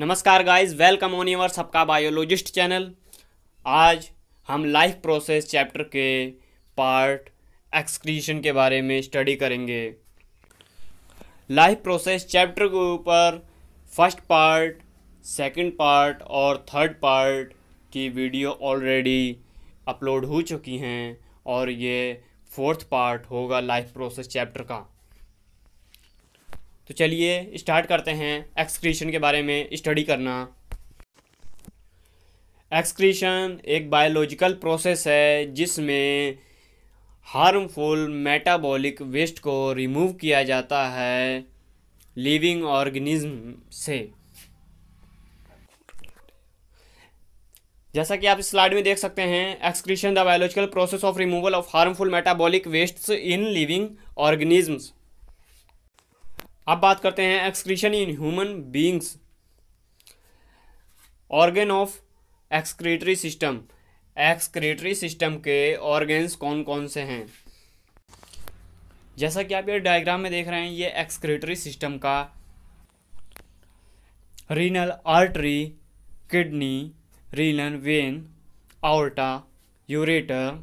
नमस्कार guys welcome on your सबका biologist channel आज हम लाइफ प्रोसेस चैप्टर के पार्ट एक्सक्रीशन के बारे में स्टडी करेंगे लाइफ प्रोसेस चैप्टर के ऊपर फर्स्ट पार्ट सेकंड पार्ट और थर्ड पार्ट की वीडियो ऑलरेडी अपलोड हो चुकी हैं और ये फोर्थ पार्ट होगा लाइफ प्रोसेस चैप्टर का तो चलिए स्टार्ट करते हैं एक्सक्रीशन के बारे में स्टडी करना एक्सक्रीशन एक बायोलॉजिकल प्रोसेस है जिसमें हार्मफुल मेटाबॉलिक वेस्ट को रिमूव किया जाता है लिविंग ऑर्गेनिज्म से जैसा कि आप इस स्लाइड में देख सकते हैं excretion the biological process of removal of harmful metabolic waste in living organisms अब बात करते हैं excretion in human beings organ of excretory system excretory system के ऑर्गेन्स कौन कौन से हैं जैसा कि आप ये डायग्राम में देख रहे हैं ये एक्सक्रेटरी सिस्टम का renal artery kidney renal vein aorta ureter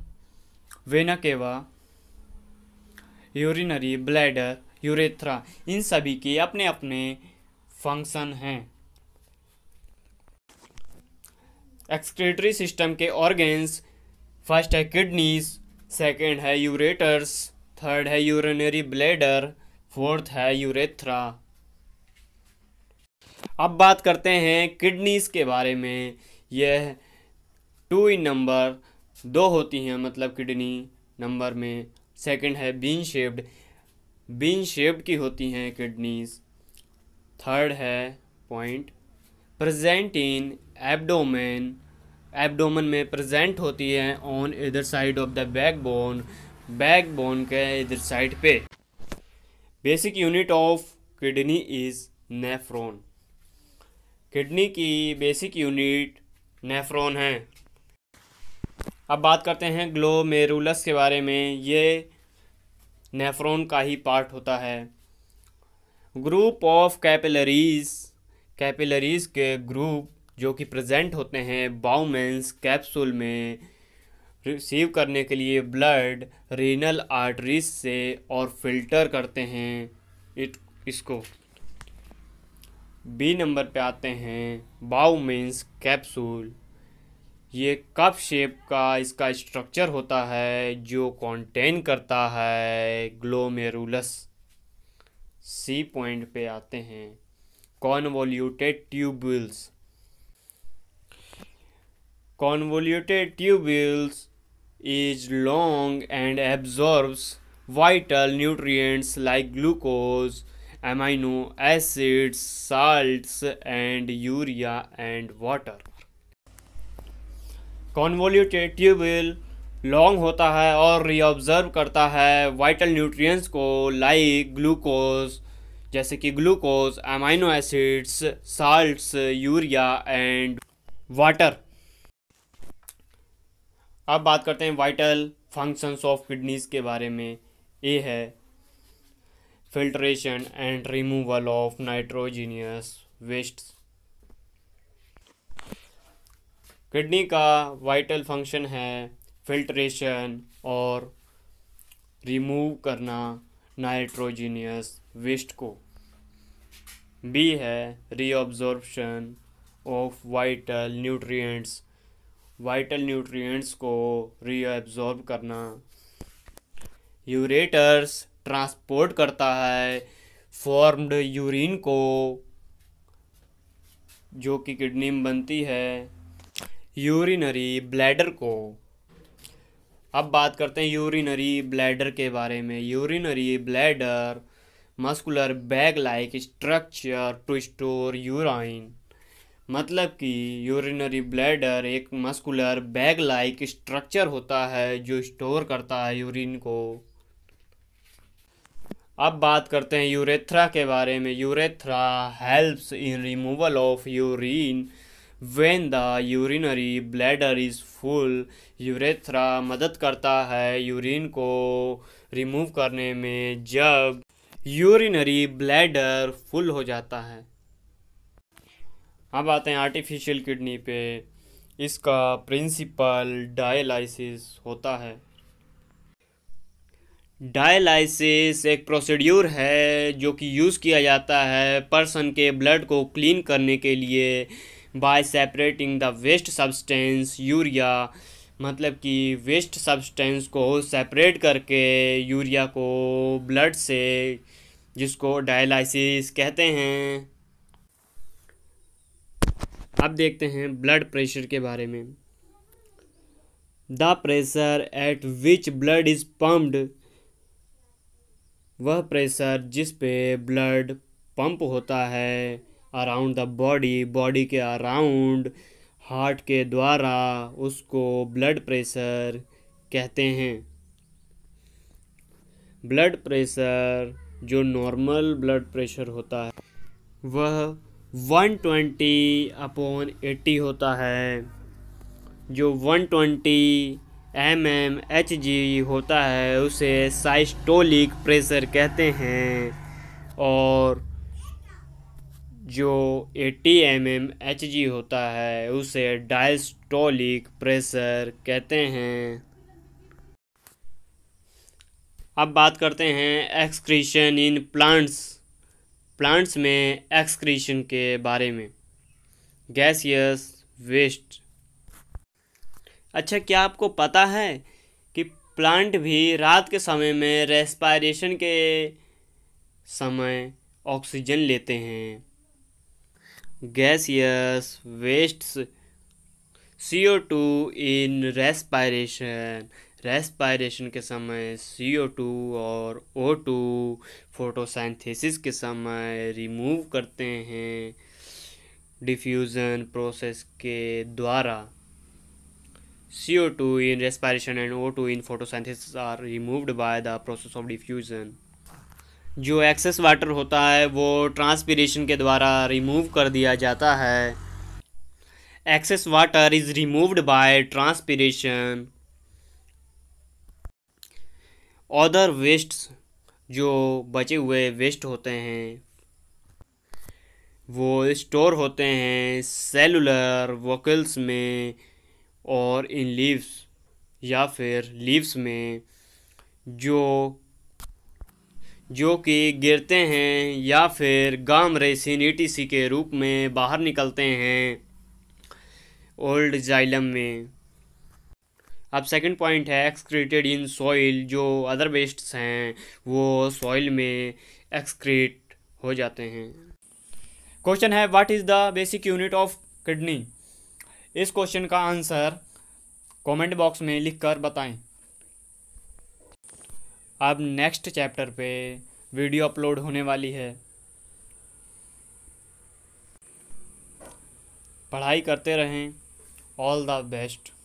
vena cava urinary bladder urethra इन सभी के अपने अपने फंक्शन हैं एक्सक्रेटरी सिस्टम के ऑर्गेन्स फर्स्ट है किडनीज सेकेंड है यूरेटर्स थर्ड है यूरिनरी ब्लेडर फोर्थ है यूरेथ्रा अब बात करते हैं किडनीज के बारे में यह टू इन नंबर दो होती हैं मतलब किडनी नंबर में सेकंड है बीन शेप्ड बीन शेप की होती हैं किडनीज थर्ड है point present in abdomen abdomen में प्रेजेंट होती है ऑन इधर side of the backbone backbone के इधर साइड पे basic unit of kidney is nephron kidney की बेसिक यूनिट नेफ्रॉन है अब बात करते हैं ग्लोमेरुलस के बारे में ये नेफ्रॉन का ही पार्ट होता है ग्रुप ऑफ कैपिलरीज कैपिलरीज के ग्रुप जो कि प्रेजेंट होते हैं बाउमेंस कैप्सूल में रिसीव करने के लिए ब्लड रीनल आर्टरीज से और फिल्टर करते हैं इट इसको बी नंबर पे आते हैं बाउमेंस कैप्सूल ये कप शेप का इसका स्ट्रक्चर होता है जो कॉन्टेन करता है ग्लोमेरुलस सी पॉइंट पे आते हैं convoluted tubules convoluted tubules is long and absorbs vital nutrients like glucose amino acids salts and urea and water convoluted tubule long होता है और रिऑब्जर्व करता है वाइटल न्यूट्रिएंट्स को लाइक ग्लूकोज जैसे कि glucose amino acids salts urea and water अब बात करते हैं वाइटल फंक्शंस ऑफ किडनीज के बारे में ये है filtration and removal of nitrogenous waste kidney का वाइटल फंक्शन है फिल्ट्रेशन और रिमूव करना नाइट्रोजीनियस वेस्ट को बी है reabsorption of vital nutrients vital nutrients को रीऑब्जॉर्ब करना यूरेटर्स ट्रांसपोर्ट करता है फॉर्म्ड यूरिन को जो कि किडनी में बनती है यूरिनरी ब्लैडर को अब बात करते हैं यूरिनरी ब्लैडर के बारे में urinary bladder muscular bag like structure to store urine मतलब कि यूरिनरी ब्लैडर एक मस्कुलर बैग लाइक स्ट्रक्चर होता है जो स्टोर करता है यूरिन को अब बात करते हैं यूरेथ्रा के बारे में urethra helps in removal of urine when the urinary bladder is full urethra मदद करता है यूरिन को रिमूव करने में जब यूरिनरी ब्लैडर फुल हो जाता है अब आते हैं आर्टिफिशियल किडनी पे इसका प्रिंसिपल डायलाइसिस होता है डायलाइसिस एक प्रोसीड्यूर है जो कि यूज़ किया जाता है पर्सन के ब्लड को क्लीन करने के लिए by separating the waste substance urea मतलब कि वेस्ट सब्सटेंस को सेपरेट करके यूरिया को ब्लड से जिसको डायलिसिस कहते हैं अब देखते हैं ब्लड प्रेशर के बारे में the pressure at which blood is pumped वह प्रेशर जिस पे ब्लड पंप होता है अराउंड द बॉडी बॉडी के अराउंड हार्ट के द्वारा उसको ब्लड प्रेशर कहते हैं ब्लड प्रेशर जो नॉर्मल ब्लड प्रेशर होता है वह 120 अपॉन एटी होता है जो 120 twenty M M H G होता है उसे साइस्टोलिक प्रेशर कहते हैं और जो 80 एम एम एच जी होता है उसे डायस्टोलिक प्रेशर कहते हैं अब बात करते हैं एक्सक्रीशन इन प्लांट्स प्लांट्स में एक्सक्रीशन के बारे में गैसियस वेस्ट अच्छा क्या आपको पता है कि प्लांट भी रात के समय में रेस्पायरेशन के समय ऑक्सीजन लेते हैं gaseous wastes C O two in respiration respiration के समय सी ओ टू और ओ टू फोटोसाइंथेसिस के समय रिमूव करते हैं डिफ्यूज़न प्रोसेस के द्वारा C O two in respiration and O two in photosynthesis are removed by the process of diffusion जो एक्सेस वाटर होता है वो ट्रांसपीरेशन के द्वारा रिमूव कर दिया जाता है excess water is removed by transpiration other wastes जो बचे हुए वेस्ट होते हैं वो स्टोर होते हैं सेलुलर वोकल्स में और इन लीव्स या फिर लीव्स में जो जो कि गिरते हैं या फिर गाम रेसिन ई के रूप में बाहर निकलते हैं ओल्ड जाइलम में अब सेकंड पॉइंट है एक्सक्रीटेड इन सॉइल जो अदर वेस्ट्स हैं वो सॉइल में एक्सक्रीट हो जाते हैं क्वेश्चन है what is the basic unit of kidney इस क्वेश्चन का आंसर कमेंट बॉक्स में लिखकर बताएं अब नेक्स्ट चैप्टर पे वीडियो अपलोड होने वाली है पढ़ाई करते रहें ऑल द बेस्ट